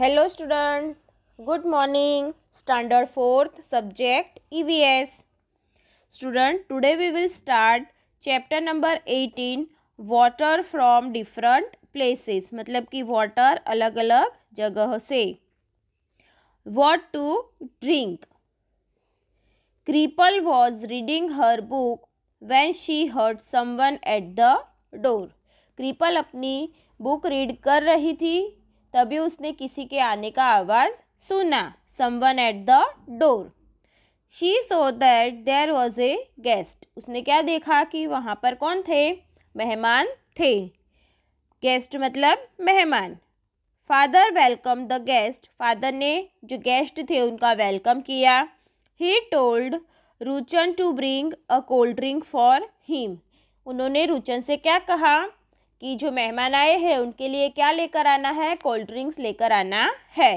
Hello students good morning standard fourth subject EVS student today we will start chapter number eighteen water from different places मतलब कि water अलग अलग जगह से what to drink Kripal was reading her book when she heard someone at the door Kripal अपनी book read कर रही थी तभी उसने किसी के आने का आवाज़ सुना someone at the door she saw that there was a guest उसने क्या देखा कि वहाँ पर कौन थे मेहमान थे गेस्ट मतलब मेहमान father welcome the guest father ने जो गेस्ट थे उनका वेलकम किया he told Ruchan to bring a cold drink for him उन्होंने रुचन से क्या कहा कि जो मेहमान आए हैं उनके लिए क्या लेकर आना है कोल्ड ड्रिंक्स लेकर आना है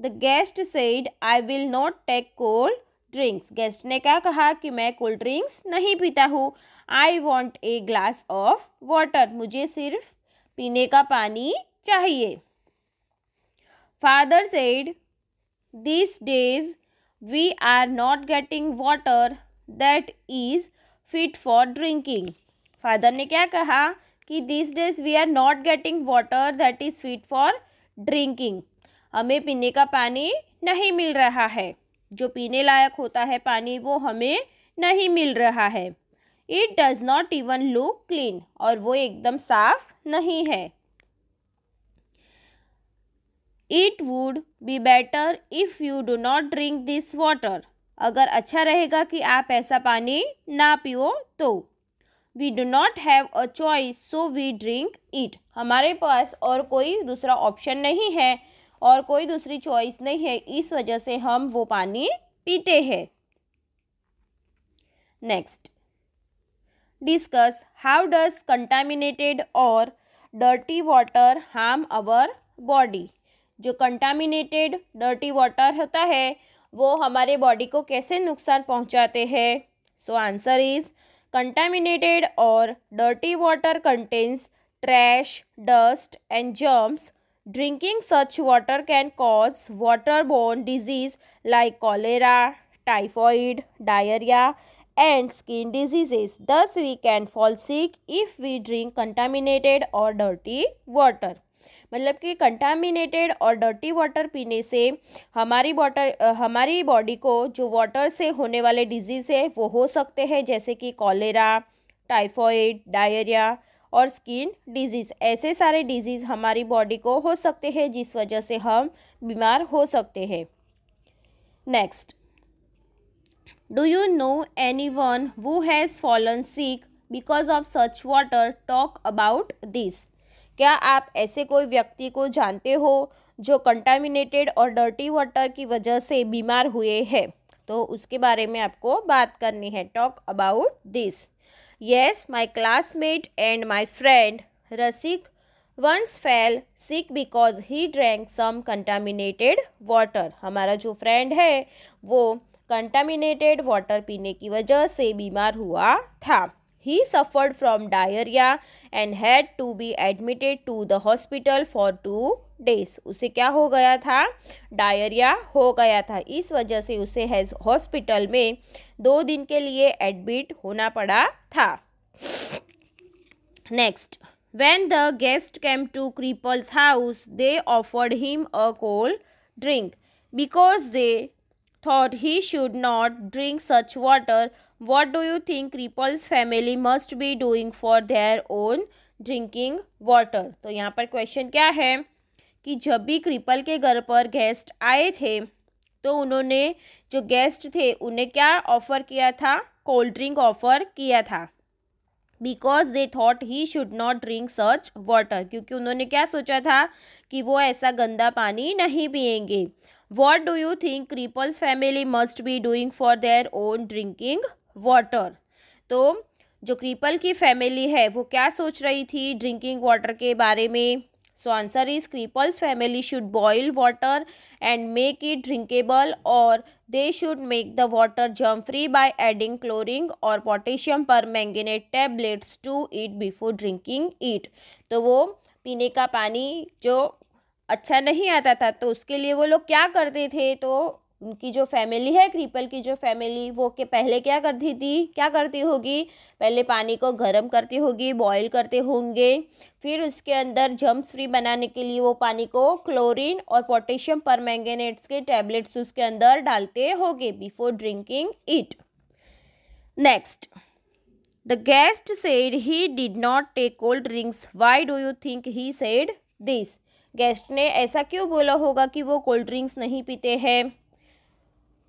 the guest said I will not take cold drinks guest ने क्या कहा कि मैं कोल्ड ड्रिंक्स नहीं पीता हूँ I want a glass of water मुझे सिर्फ पीने का पानी चाहिए father said this days we are not getting water that is fit for drinking father ने क्या कहा कि this days we are not getting water that is sweet for drinking हमें पीने का पानी नहीं मिल रहा है जो पीने लायक होता है पानी वो हमें नहीं मिल रहा है it does not even look clean और वो एकदम साफ नहीं है it would be better if you do not drink this water अगर अच्छा रहेगा कि आप ऐसा पानी ना पियो तो we do not have a choice so we drink it हमारे पास और कोई दूसरा ऑप्शन नहीं है और कोई दूसरी चॉइस नहीं है इस वजह से हम वो पानी पीते हैं next discuss how does contaminated और dirty water harm our body जो कंटामिनेटेड डर्टी वाटर होता है वो हमारे बॉडी को कैसे नुकसान पहुंचाते हैं so answer is Contaminated or dirty water contains trash, dust and germs. Drinking such water can cause waterborne disease like cholera, typhoid, diarrhea and skin diseases. Thus, we can fall sick if we drink contaminated or dirty water. मतलब कि contaminated और dirty water पीने से हमारी water हमारी body को जो water से होने वाले डिजीज़ है वो हो सकते हैं जैसे कि कॉलेरा टाइफॉइड डायरिया और स्किन डिजीज़ ऐसे सारे डिजीज़ हमारी बॉडी को हो सकते हैं जिस वजह से हम बीमार हो सकते हैं next do you know anyone who has fallen sick because of such water talk about this क्या आप ऐसे कोई व्यक्ति को जानते हो जो कंटामिनेटेड और डर्टी वाटर की वजह से बीमार हुए हैं तो उसके बारे में आपको बात करनी है talk about this yes my classmate and my friend Rasik once fell sick because he drank some contaminated water हमारा जो फ्रेंड है वो कंटामिनेटेड वाटर पीने की वजह से बीमार हुआ था He suffered from diarrhea and had to be admitted to the hospital for two days. उसे क्या हो गया था डायरिया हो गया था इस वजह से उसे हैज हॉस्पिटल में दो दिन के लिए एडमिट होना पड़ा था next when the guest came to cripple's house they offered him a cold drink because they thought he should not drink such water. What do you think Kripal's family must be doing for their own drinking water? तो यहाँ पर question क्या है कि जब भी cripple के घर पर गेस्ट आए थे तो उन्होंने जो गेस्ट थे उन्हें क्या ऑफ़र किया था कोल्ड ड्रिंक ऑफ़र किया था because they thought he should not drink such water क्योंकि उन्होंने क्या सोचा था कि वो ऐसा गंदा पानी नहीं पियेंगे what do you think Kripal's family must be doing for their own drinking water तो जो क्रीपल की फैमिली है वो क्या सोच रही थी ड्रिंकिंग वाटर के बारे में so answer is Kripal's family should boil water and make it drinkable और they should make the water germ free by adding chlorine और potassium permanganate tablets to it before drinking it तो वो पीने का पानी जो अच्छा नहीं आता था तो उसके लिए वो लोग क्या करते थे तो उनकी जो फैमिली है क्रीपल की जो फैमिली वो के पहले क्या करती थी क्या करती होगी पहले पानी को गर्म करती होगी बॉईल करते होंगे फिर उसके अंदर जम्स फ्री बनाने के लिए वो पानी को क्लोरीन और पोटेशियम पर के टैबलेट्स उसके अंदर डालते होंगे before drinking it next the guest said he did not take cold drinks why do you think he said this guest ने ऐसा क्यों बोला होगा कि वो कोल्ड ड्रिंक्स नहीं पीते हैं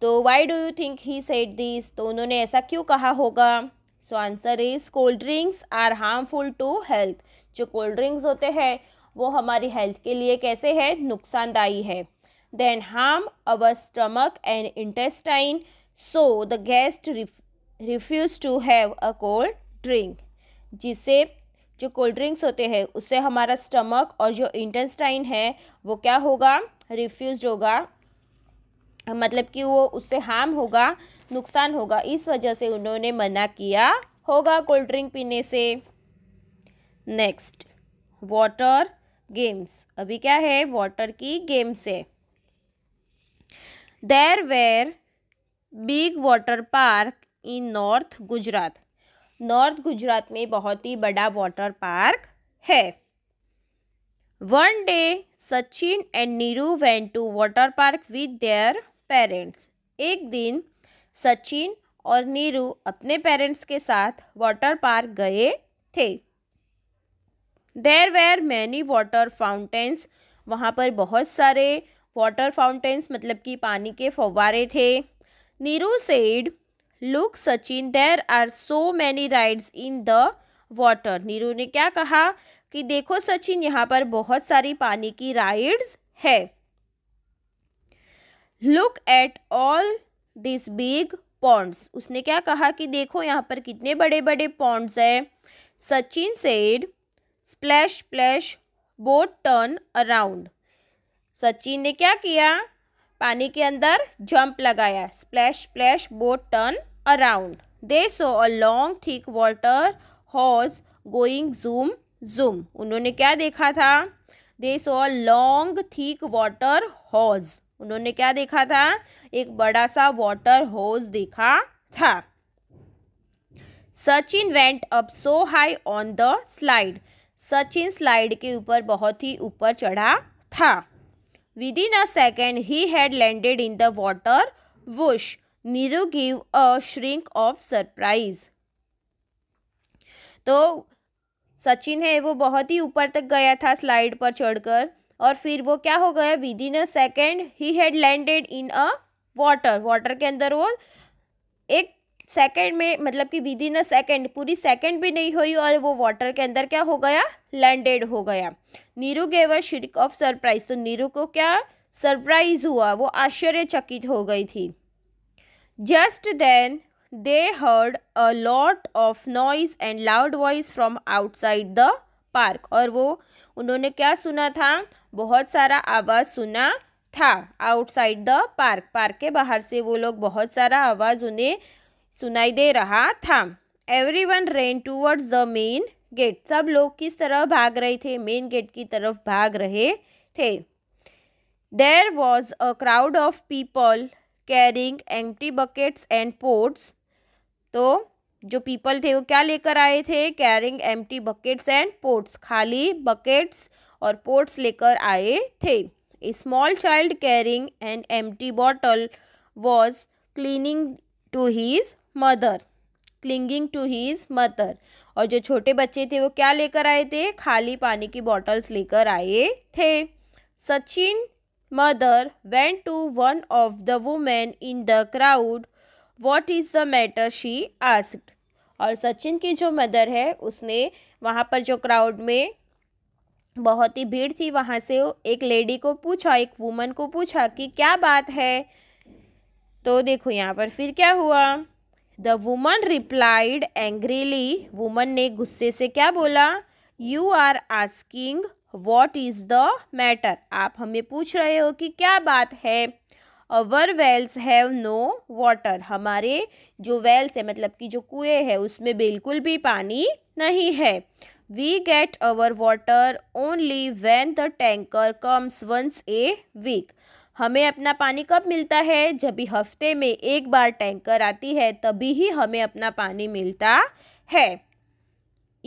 तो why do you think he said this तो उन्होंने ऐसा क्यों कहा होगा so answer is cold drinks are harmful to health जो कोल्ड ड्रिंक्स होते हैं वो हमारी हेल्थ के लिए कैसे है नुकसानदायी है then harm our stomach and intestine so the guest refuse to have a cold drink जिसे जो कोल्ड ड्रिंक्स होते हैं उससे हमारा स्टमक और जो इंटेस्टाइन है वो क्या होगा रिफ्यूज होगा मतलब कि वो उससे हार्म होगा नुकसान होगा इस वजह से उन्होंने मना किया होगा कोल्ड ड्रिंक पीने से नेक्स्ट वाटर गेम्स अभी क्या है वाटर की गेम्स है there were big water park in north Gujarat north Gujarat में बहुत ही बड़ा वाटर पार्क है one day Sachin and Neeru went to water park with their parents एक दिन सचिन और नीरू अपने पेरेंट्स के साथ वाटर पार्क गए थे there were many water fountains वहाँ पर बहुत सारे वाटर फाउंटेंस मतलब कि पानी के फव्वारे थे Neeru said look Sachin there are so many rides in the water Neeru ने क्या कहा कि देखो सचिन यहाँ पर बहुत सारी पानी की राइड्स है look at all this big ponds उसने क्या कहा कि देखो यहाँ पर कितने बड़े बड़े पॉन्ड्स है Sachin said splash splash boat turn around Sachin ने क्या किया पानी के अंदर जंप लगाया splash splash boat turn around. They saw a long thick water horse going zoom zoom. उन्होंने क्या देखा था they saw a long thick water hose उन्होंने क्या देखा था एक बड़ा सा वाटर हॉज देखा था Sachin went up so high on the slide Sachin slide के ऊपर बहुत ही ऊपर चढ़ा था within a second he had landed in the water whoosh Neeru give a shrink of surprise तो सचिन है वो बहुत ही ऊपर तक गया था स्लाइड पर चढ़कर और फिर वो क्या हो गया within a second he had landed in a water water के अंदर वो एक सेकेंड में मतलब कि विद इन अ सेकेंड पूरी सेकेंड भी नहीं हुई और वो वाटर के अंदर क्या हो गया लैंडेड हो गया Neeru gave a shrink of surprise तो नीरू को क्या सरप्राइज हुआ वो आश्चर्यचकित हो गई थी Just then they heard a lot of noise and loud voice from outside the park. और वो उन्होंने क्या सुना था बहुत सारा आवाज़ सुना था आउटसाइड द पार्क पार्क के बाहर से वो लोग बहुत सारा आवाज़ उन्हें सुनाई दे रहा था everyone ran towards the main gate सब लोग किस तरह भाग रहे थे मेन गेट की तरफ भाग रहे थे there was a crowd of people carrying empty buckets and pots तो जो पीपल थे वो क्या लेकर आए थे carrying empty buckets and pots खाली बकेट्स और पोर्ट्स लेकर आए थे a small child carrying and empty bottle was cleaning to his mother clinging to his mother और जो छोटे बच्चे थे वो क्या लेकर आए थे खाली पानी की बॉटल्स लेकर आए थे Sachin mother went to one of the women in the crowd. What is the matter? she asked. और सचिन की जो मदर है उसने वहाँ पर जो क्राउड में बहुत ही भीड़ थी वहाँ से एक लेडी को पूछा एक वुमन को पूछा कि क्या बात है तो देखो यहाँ पर फिर क्या हुआ the woman replied angrily woman ने गुस्से से क्या बोला you are asking what is the matter आप हमें पूछ रहे हो कि क्या बात है our wells have no water हमारे जो वेल्स है मतलब कि जो कुएँ है उसमें बिल्कुल भी पानी नहीं है we get our water only when the tanker comes once a week हमें अपना पानी कब मिलता है जब भी हफ्ते में एक बार टैंकर आती है तभी ही हमें अपना पानी मिलता है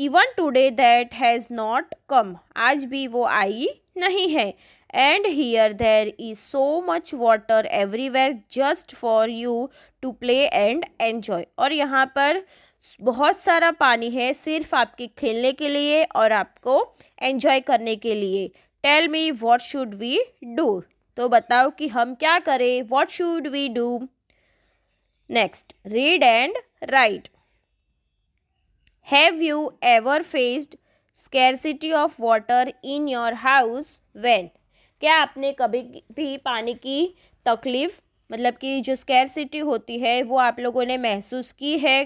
even today that has not come आज भी वो आई नहीं है and here there is so much water everywhere just for you to play and enjoy और यहाँ पर बहुत सारा पानी है सिर्फ आपके खेलने के लिए और आपको एन्जॉय करने के लिए tell me what should we do तो बताओ कि हम क्या करें what should we do next read and write have you ever faced scarcity of water in your house when क्या आपने कभी भी पानी की तकलीफ़ मतलब कि जो स्केरसिटी होती है वो आप लोगों ने महसूस की है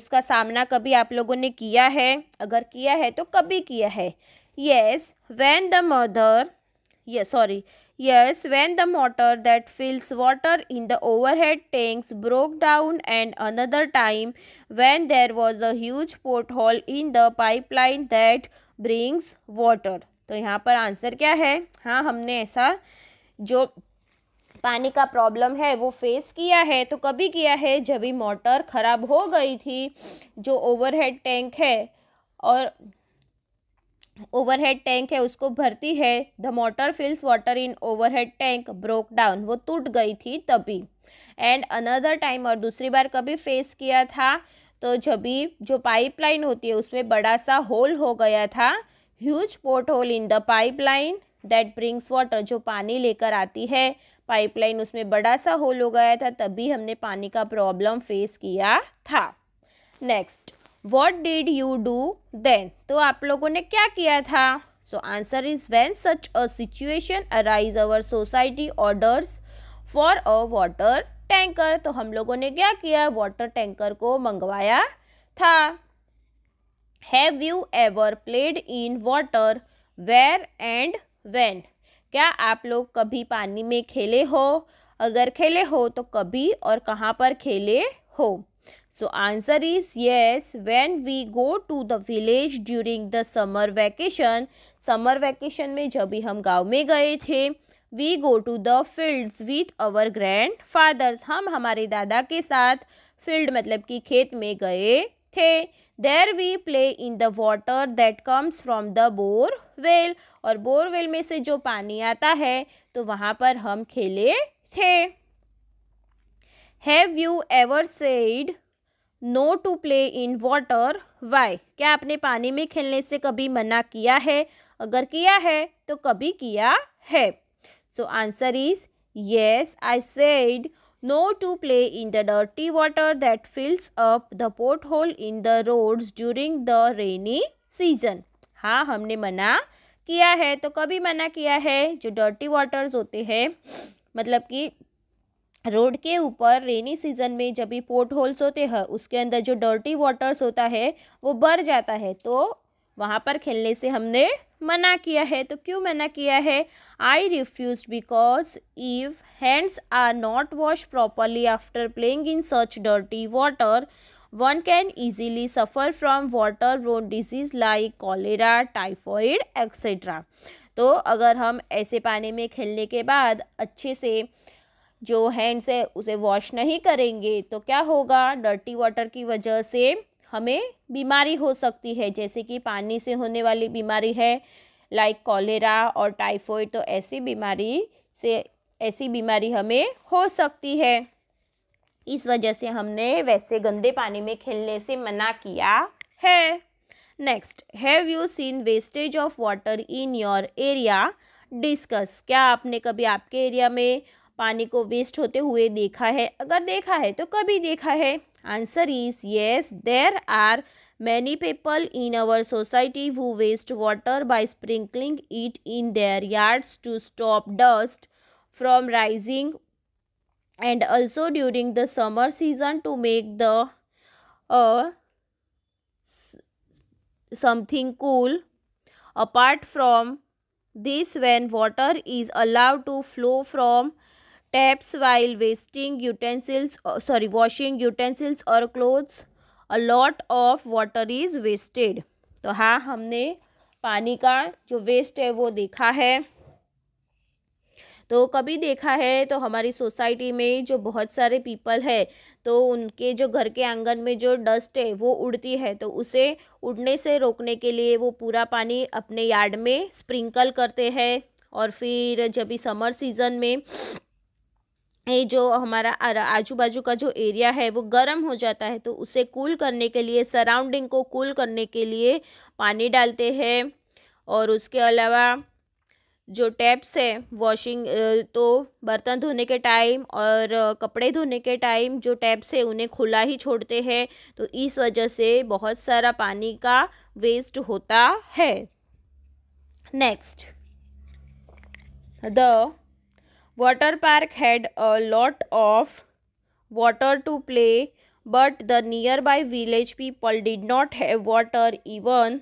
उसका सामना कभी आप लोगों ने किया है अगर किया है तो कभी किया है येस वैन द मदर ये sorry Yes, when the motor that fills water in the overhead tanks broke down and another time when there was a huge pothole in the pipeline that brings water. तो यहाँ पर answer क्या है हाँ हमने ऐसा जो पानी का प्रॉब्लम है वो फेस किया है तो कभी किया है जब ही मोटर ख़राब हो गई थी जो ओवरहेड टैंक है और ओवरहेड टैंक है उसको भरती है the motor fills water in overhead tank broke down वो टूट गई थी तभी एंड अनदर टाइम और दूसरी बार कभी फेस किया था तो जब भी जो पाइपलाइन होती है उसमें बड़ा सा होल हो गया था huge pothole in the pipeline that brings water जो पानी लेकर आती है पाइपलाइन उसमें बड़ा सा होल हो गया था तभी हमने पानी का प्रॉब्लम फेस किया था next what did you do then तो आप लोगों ने क्या किया था so answer is when such a situation arise our society orders for a water tanker तो हम लोगों ने क्या किया वॉटर टैंकर को मंगवाया था have you ever played in water where and when क्या आप लोग कभी पानी में खेले हो अगर खेले हो तो कभी और कहाँ पर खेले हो so answer is yes when we go to the village during the summer vacation summer vacation में जब भी हम गाँव में गए थे we go to the fields with our grandfathers हम हमारे दादा के साथ फील्ड मतलब कि खेत में गए थे there we play in the water that comes from the bore well और बोर वेल में से जो पानी आता है तो वहाँ पर हम खेले थे have you ever said no to play in water why क्या आपने पानी में खेलने से कभी मना किया है अगर किया है तो कभी किया है so answer is yes I said no to play in the dirty water that fills up the pothole in the roads during the rainy season हाँ हमने मना किया है तो कभी मना किया है जो डर्टी वाटर्स होते हैं मतलब कि रोड के ऊपर रेनी सीजन में जब भी पोर्ट होल्स होते हैं उसके अंदर जो डर्टी वाटर्स होता है वो भर जाता है तो वहाँ पर खेलने से हमने मना किया है तो क्यों मना किया है I refuse because if hands are not wash properly after playing in such dirty water one can easily suffer from water borne disease like cholera typhoid etcetera तो अगर हम ऐसे पानी में खेलने के बाद अच्छे से जो हैंड्स है उसे वॉश नहीं करेंगे तो क्या होगा डर्टी वाटर की वजह से हमें बीमारी हो सकती है जैसे कि पानी से होने वाली बीमारी है लाइक कॉलेरा और टाइफॉइड तो ऐसी बीमारी से ऐसी बीमारी हमें हो सकती है इस वजह से हमने वैसे गंदे पानी में खेलने से मना किया है next have you seen wastage of water in your area discuss क्या आपने कभी आपके एरिया में पानी को वेस्ट होते हुए देखा है अगर देखा है तो कभी देखा है answer is yes there are many people in our society who waste water by sprinkling it in their yards to stop dust from rising and also during the summer season to make the something cool apart from this when water is allowed to flow from taps while wasting utensils sorry washing utensils और clothes a lot of water is wasted तो हाँ हमने पानी का जो waste है वो देखा है तो कभी देखा है तो हमारी सोसाइटी में जो बहुत सारे पीपल है तो उनके जो घर के आंगन में जो डस्ट है वो उड़ती है तो उसे उड़ने से रोकने के लिए वो पूरा पानी अपने यार्ड में स्प्रिंकल करते हैं और फिर जब भी समर सीज़न में ये जो हमारा आजू बाजू का जो एरिया है वो गर्म हो जाता है तो उसे कूल करने के लिए सराउंडिंग को कूल करने के लिए पानी डालते हैं और उसके अलावा जो टैप्स है वॉशिंग तो बर्तन धोने के टाइम और कपड़े धोने के टाइम जो टैप्स है उन्हें खुला ही छोड़ते हैं तो इस वजह से बहुत सारा पानी का वेस्ट होता है next the Water park had a lot of water to play but the nearby village people did not have water even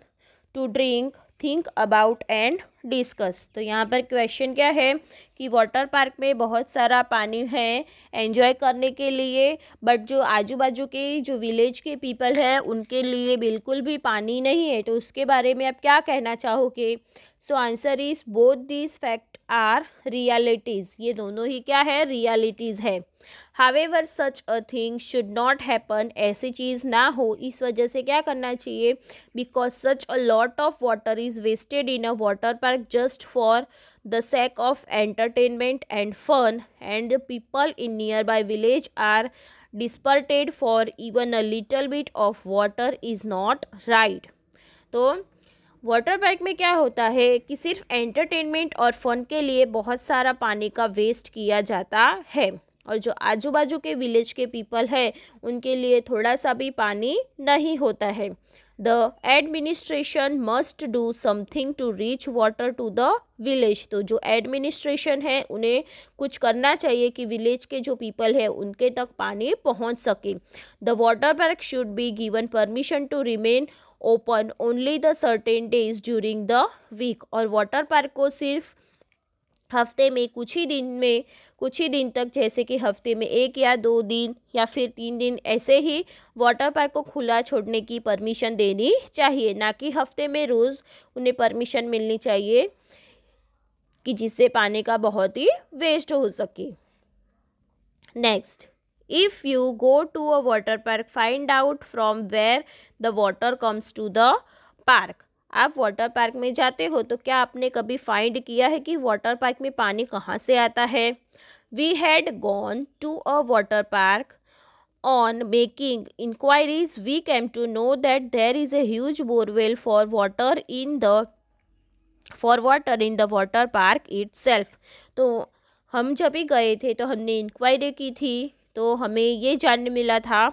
to drink think about and discuss तो यहाँ पर क्वेश्चन क्या है कि वाटर पार्क में बहुत सारा पानी है एंजॉय करने के लिए बट जो आजू बाजू के जो विलेज के पीपल हैं उनके लिए बिल्कुल भी पानी नहीं है तो उसके बारे में आप क्या कहना चाहोगे so answer is both these fact are realities ये दोनों ही क्या है रियालिटीज़ है however such a thing should not happen ऐसी चीज़ ना हो इस वजह से क्या करना चाहिए because such a lot of water is wasted in a water park just for the sake of entertainment and fun and people in near by village are desperate for even a little bit of water is not right तो water park में क्या होता है कि सिर्फ entertainment और fun के लिए बहुत सारा पानी का वेस्ट किया जाता है और जो आजू बाजू के विलेज के पीपल है उनके लिए थोड़ा सा भी पानी नहीं होता है the administration must do something to reach water to the village तो जो एडमिनिस्ट्रेशन है उन्हें कुछ करना चाहिए कि विलेज के जो पीपल है उनके तक पानी पहुंच सके the water park should be given permission to remain open only the certain days during the week और वाटर पार्क को सिर्फ हफ्ते में कुछ ही दिन में कुछ ही दिन तक जैसे कि हफ्ते में एक या दो दिन या फिर तीन दिन ऐसे ही वाटर पार्क को खुला छोड़ने की परमिशन देनी चाहिए ना कि हफ्ते में रोज़ उन्हें परमिशन मिलनी चाहिए कि जिससे पानी का बहुत ही वेस्ट हो सके next if you go to a water park find out from where the water comes to the park आप वाटर पार्क में जाते हो तो क्या आपने कभी फाइंड किया है कि वाटर पार्क में पानी कहाँ से आता है we had gone to a water park on making inquiries we came to know that there is a huge borewell for water in the for water in the water park it तो हम जब भी गए थे तो हमने inquiry की थी तो हमें ये जानने मिला था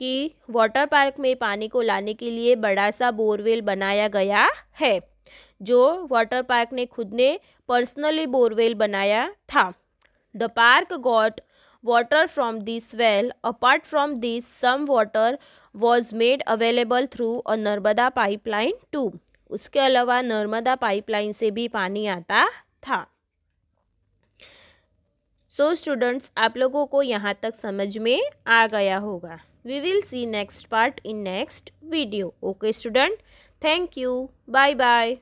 कि वाटर पार्क में पानी को लाने के लिए बड़ा सा बोरवेल बनाया गया है जो वाटर पार्क ने खुद ने पर्सनली बोरवेल बनाया था the park got water from this well apart from this some water was made available through a Narmada pipeline to उसके अलावा नर्मदा पाइपलाइन से भी पानी आता था सो so स्टूडेंट्स आप लोगों को यहाँ तक समझ में आ गया होगा We will see next part in next video. Okay student. Thank you. Bye bye.